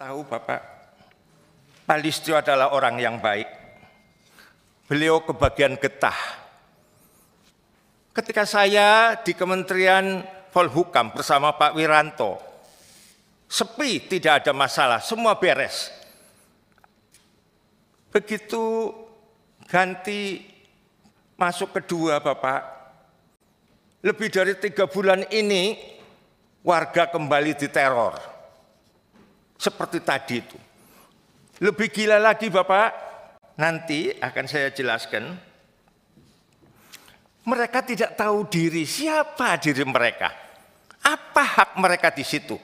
tahu Bapak, Pak Listio adalah orang yang baik. Beliau kebagian getah. Ketika saya di Kementerian Polhukam bersama Pak Wiranto, sepi, tidak ada masalah, semua beres. Begitu ganti masuk kedua Bapak, lebih dari tiga bulan ini warga kembali diteror seperti tadi itu. Lebih gila lagi Bapak, nanti akan saya jelaskan. Mereka tidak tahu diri, siapa diri mereka? Apa hak mereka di situ?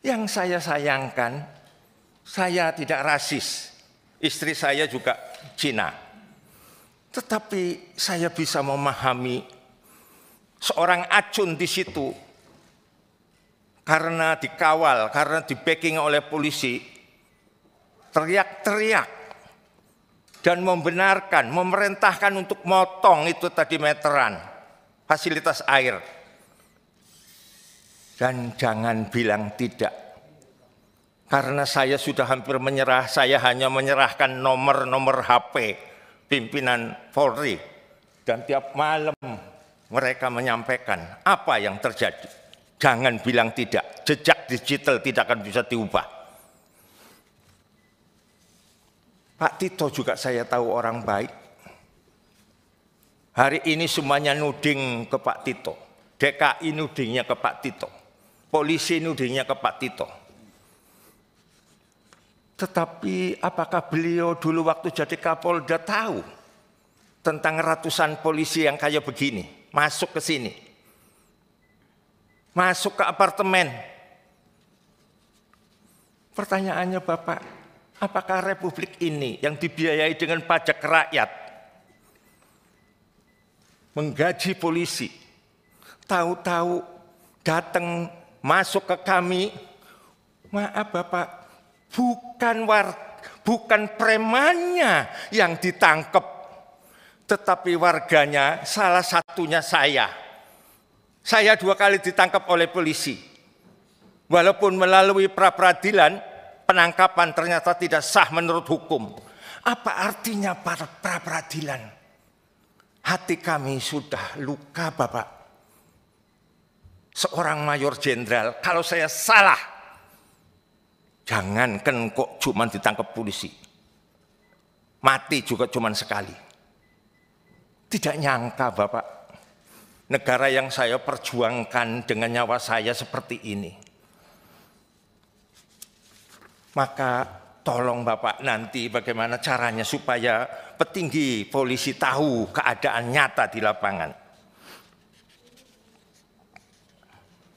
Yang saya sayangkan, saya tidak rasis. Istri saya juga Cina. Tetapi saya bisa memahami seorang acun di situ karena dikawal, karena dibacking oleh polisi, teriak-teriak dan membenarkan, memerintahkan untuk motong itu tadi meteran fasilitas air. Dan jangan bilang tidak. Karena saya sudah hampir menyerah, saya hanya menyerahkan nomor-nomor HP pimpinan Polri. Dan tiap malam mereka menyampaikan apa yang terjadi. Jangan bilang tidak, jejak digital tidak akan bisa diubah. Pak Tito juga saya tahu orang baik. Hari ini semuanya nuding ke Pak Tito. DKI nudingnya ke Pak Tito. Polisi nudingnya ke Pak Tito. Tetapi apakah beliau dulu waktu jadi Kapolda tahu tentang ratusan polisi yang kayak begini masuk ke sini? masuk ke apartemen. Pertanyaannya Bapak, apakah republik ini yang dibiayai dengan pajak rakyat, menggaji polisi, tahu-tahu datang masuk ke kami, maaf Bapak, bukan war, bukan premannya yang ditangkap, tetapi warganya salah satunya saya. Saya dua kali ditangkap oleh polisi. Walaupun melalui pra peradilan, penangkapan ternyata tidak sah menurut hukum. Apa artinya para pra peradilan? Hati kami sudah luka, Bapak. Seorang mayor jenderal, kalau saya salah, jangan kan kok cuma ditangkap polisi. Mati juga cuma sekali. Tidak nyangka Bapak, negara yang saya perjuangkan dengan nyawa saya seperti ini. Maka tolong Bapak nanti bagaimana caranya supaya petinggi polisi tahu keadaan nyata di lapangan.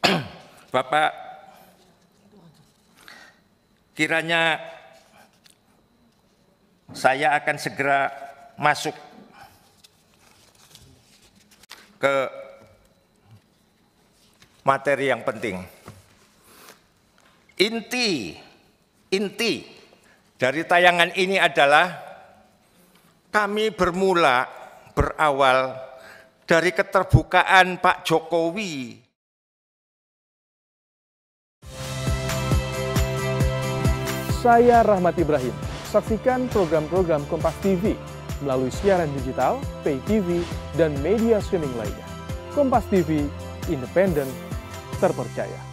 Bapak kiranya saya akan segera masuk ke materi yang penting. Inti, inti dari tayangan ini adalah kami bermula, berawal dari keterbukaan Pak Jokowi Saya Rahmat Ibrahim. Saksikan program-program Kompas TV melalui siaran digital, pay TV, dan media streaming lainnya. Kompas TV, independen, terpercaya.